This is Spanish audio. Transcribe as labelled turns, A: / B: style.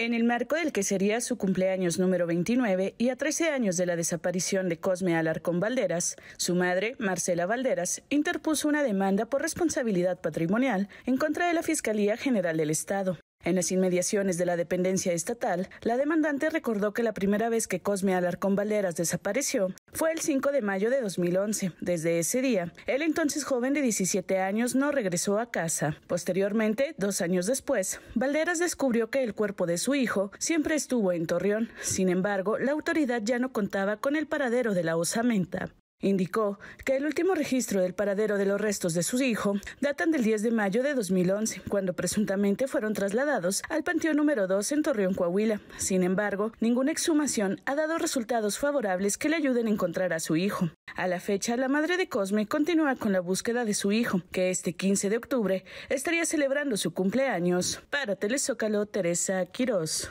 A: En el marco del que sería su cumpleaños número 29 y a 13 años de la desaparición de Cosme Alarcón Valderas, su madre, Marcela Valderas, interpuso una demanda por responsabilidad patrimonial en contra de la Fiscalía General del Estado. En las inmediaciones de la dependencia estatal, la demandante recordó que la primera vez que Cosme Alarcón Valderas desapareció fue el 5 de mayo de 2011. Desde ese día, el entonces joven de 17 años no regresó a casa. Posteriormente, dos años después, Valderas descubrió que el cuerpo de su hijo siempre estuvo en Torreón. Sin embargo, la autoridad ya no contaba con el paradero de la osamenta. Indicó que el último registro del paradero de los restos de su hijo datan del 10 de mayo de 2011, cuando presuntamente fueron trasladados al Panteón número 2 en Torreón, Coahuila. Sin embargo, ninguna exhumación ha dado resultados favorables que le ayuden a encontrar a su hijo. A la fecha, la madre de Cosme continúa con la búsqueda de su hijo, que este 15 de octubre estaría celebrando su cumpleaños. Para Telezócalo, Teresa
B: Quirós.